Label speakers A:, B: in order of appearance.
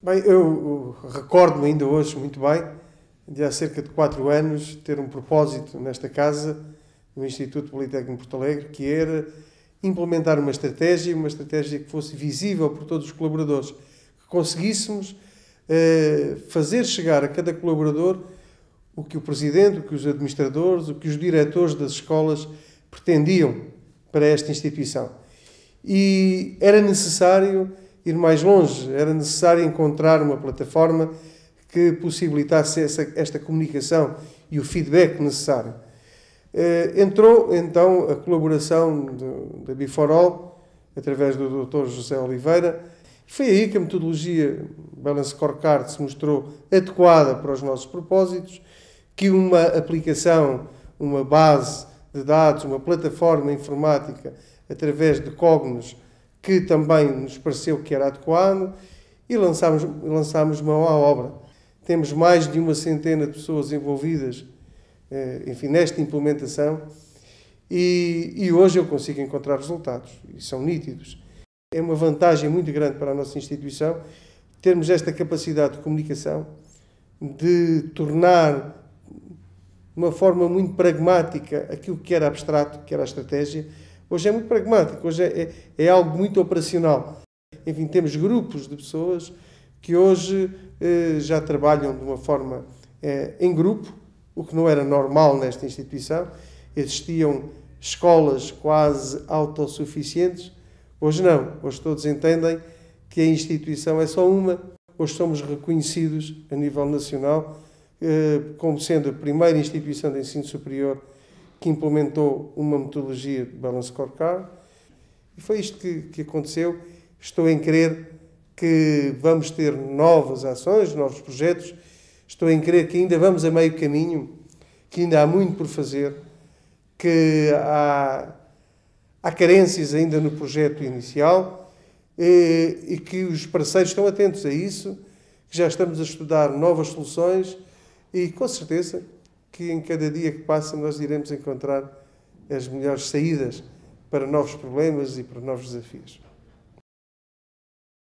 A: Bem, eu recordo-me ainda hoje muito bem de há cerca de quatro anos ter um propósito nesta casa, no Instituto Politécnico de Porto Alegre, que era implementar uma estratégia, uma estratégia que fosse visível por todos os colaboradores, que conseguíssemos eh, fazer chegar a cada colaborador o que o presidente, o que os administradores, o que os diretores das escolas pretendiam para esta instituição. E era necessário ir mais longe, era necessário encontrar uma plataforma que possibilitasse essa, esta comunicação e o feedback necessário. Eh, entrou então a colaboração da Biforol, através do Dr. José Oliveira, foi aí que a metodologia Balance Scorecard se mostrou adequada para os nossos propósitos, que uma aplicação, uma base de dados, uma plataforma informática através de Cognos que também nos pareceu que era adequado, e lançámos, lançámos mão à obra. Temos mais de uma centena de pessoas envolvidas eh, enfim, nesta implementação e, e hoje eu consigo encontrar resultados e são nítidos. É uma vantagem muito grande para a nossa instituição termos esta capacidade de comunicação, de tornar de uma forma muito pragmática aquilo que era abstrato, que era a estratégia, Hoje é muito pragmático, hoje é, é, é algo muito operacional. Enfim, temos grupos de pessoas que hoje eh, já trabalham de uma forma eh, em grupo, o que não era normal nesta instituição. Existiam escolas quase autossuficientes. Hoje não, hoje todos entendem que a instituição é só uma. Hoje somos reconhecidos a nível nacional eh, como sendo a primeira instituição de ensino superior que implementou uma metodologia de Balance Scorecard. E foi isto que, que aconteceu. Estou em crer que vamos ter novas ações, novos projetos. Estou em crer que ainda vamos a meio caminho, que ainda há muito por fazer, que há, há carências ainda no projeto inicial e, eh, e que os parceiros estão atentos a isso, que já estamos a estudar novas soluções e, com certeza, que em cada dia que passa nós iremos encontrar as melhores saídas para novos problemas e para novos desafios.